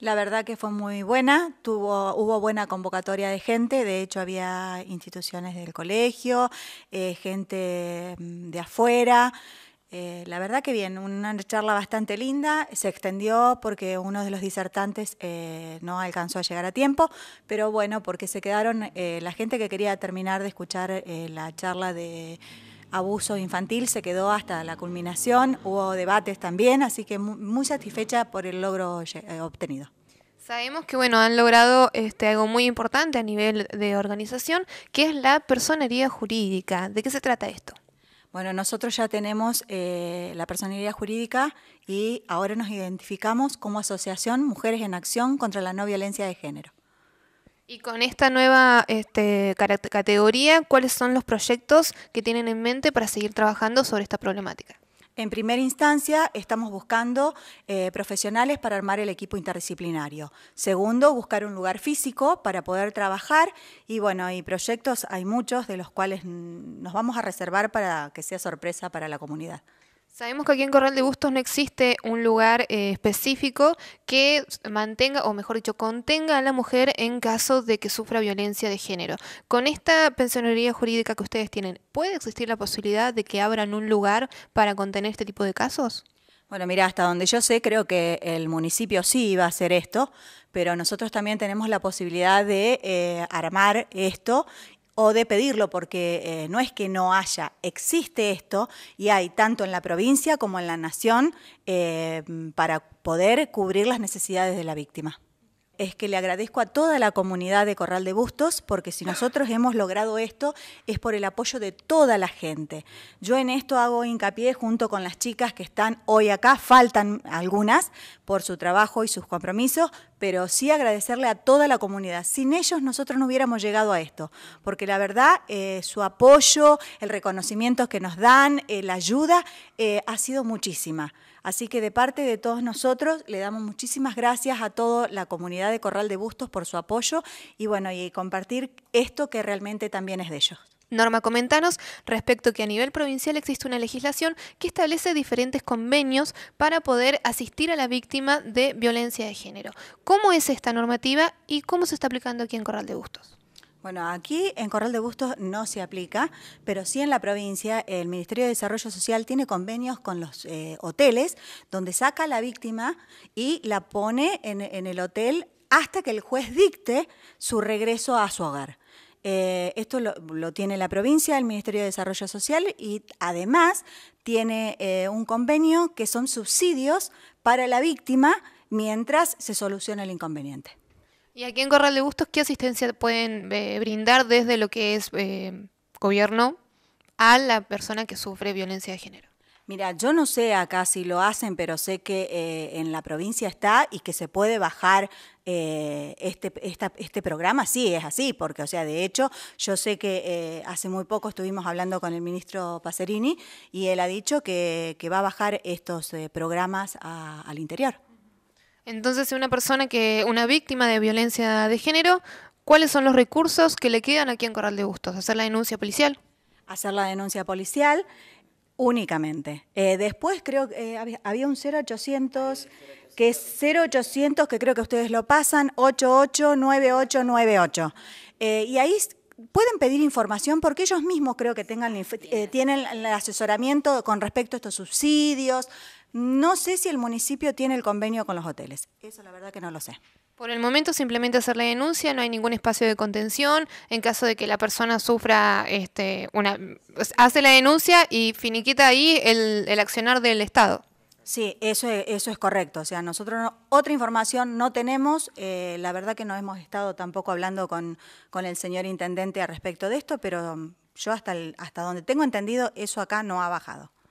La verdad que fue muy buena, tuvo, hubo buena convocatoria de gente, de hecho había instituciones del colegio, eh, gente mm, de afuera. Eh, la verdad que bien, una charla bastante linda, se extendió porque uno de los disertantes eh, no alcanzó a llegar a tiempo, pero bueno, porque se quedaron la gente que quería terminar de escuchar la charla de abuso infantil se quedó hasta la culminación, hubo debates también, así que muy satisfecha por el logro eh, obtenido. Sabemos que bueno, han logrado este, algo muy importante a nivel de organización, que es la personería jurídica. ¿De qué se trata esto? Bueno, nosotros ya tenemos eh, la personería jurídica y ahora nos identificamos como Asociación Mujeres en Acción contra la No Violencia de Género. Y con esta nueva este, categoría, ¿cuáles son los proyectos que tienen en mente para seguir trabajando sobre esta problemática? En primera instancia, estamos buscando eh, profesionales para armar el equipo interdisciplinario. Segundo, buscar un lugar físico para poder trabajar. Y bueno, hay proyectos, hay muchos de los cuales nos vamos a reservar para que sea sorpresa para la comunidad. Sabemos que aquí en Corral de Bustos no existe un lugar eh, específico que mantenga, o mejor dicho, contenga a la mujer en caso de que sufra violencia de género. Con esta pensionería jurídica que ustedes tienen, ¿puede existir la posibilidad de que abran un lugar para contener este tipo de casos? Bueno, mira, hasta donde yo sé, creo que el municipio sí iba a hacer esto, pero nosotros también tenemos la posibilidad de eh, armar esto o de pedirlo, porque eh, no es que no haya, existe esto y hay tanto en la provincia como en la nación eh, para poder cubrir las necesidades de la víctima es que le agradezco a toda la comunidad de Corral de Bustos, porque si nosotros hemos logrado esto es por el apoyo de toda la gente. Yo en esto hago hincapié junto con las chicas que están hoy acá, faltan algunas por su trabajo y sus compromisos, pero sí agradecerle a toda la comunidad. Sin ellos nosotros no hubiéramos llegado a esto, porque la verdad eh, su apoyo, el reconocimiento que nos dan, eh, la ayuda eh, ha sido muchísima. Así que de parte de todos nosotros le damos muchísimas gracias a toda la comunidad de Corral de Bustos por su apoyo y bueno, y compartir esto que realmente también es de ellos. Norma, comentanos respecto que a nivel provincial existe una legislación que establece diferentes convenios para poder asistir a la víctima de violencia de género. ¿Cómo es esta normativa y cómo se está aplicando aquí en Corral de Bustos? Bueno, aquí en Corral de Bustos no se aplica, pero sí en la provincia el Ministerio de Desarrollo Social tiene convenios con los eh, hoteles donde saca a la víctima y la pone en, el hotel hasta que el juez dicte su regreso a su hogar. Eh, esto lo, tiene la provincia, el Ministerio de Desarrollo Social y además tiene eh, un convenio que son subsidios para la víctima mientras se soluciona el inconveniente. ¿Y aquí en Corral de Bustos qué asistencia pueden eh, brindar desde lo que es eh, gobierno a la persona que sufre violencia de género? Mira, yo no sé acá si lo hacen, pero sé que eh, en la provincia está y que se puede bajar este, este programa. Sí, es así, porque, o sea, de hecho, yo sé que hace muy poco estuvimos hablando con el ministro Pacerini y él ha dicho que, va a bajar estos programas al interior. Entonces, una persona que, una víctima de violencia de género, ¿cuáles son los recursos que le quedan aquí en Corral de Bustos? ¿Hacer la denuncia policial? Hacer la denuncia policial únicamente. Eh, después creo que eh, había un 0800 que es 0800, que creo que ustedes lo pasan, 889898. Eh, y ahí pueden pedir información porque ellos mismos creo que tengan, eh, tienen el asesoramiento con respecto a estos subsidios. No sé si el municipio tiene el convenio con los hoteles. Eso la verdad que no lo sé. Por el momento simplemente hacer la denuncia, no hay ningún espacio de contención. En caso de que la persona sufra este, una... hace la denuncia y finiquita ahí el, el accionar del Estado. Sí, eso es, eso es correcto. O sea, nosotros otra información no tenemos. Eh, la verdad que no hemos estado tampoco hablando con, con el señor intendente al respecto de esto, pero yo hasta, hasta donde tengo entendido, eso acá no ha bajado.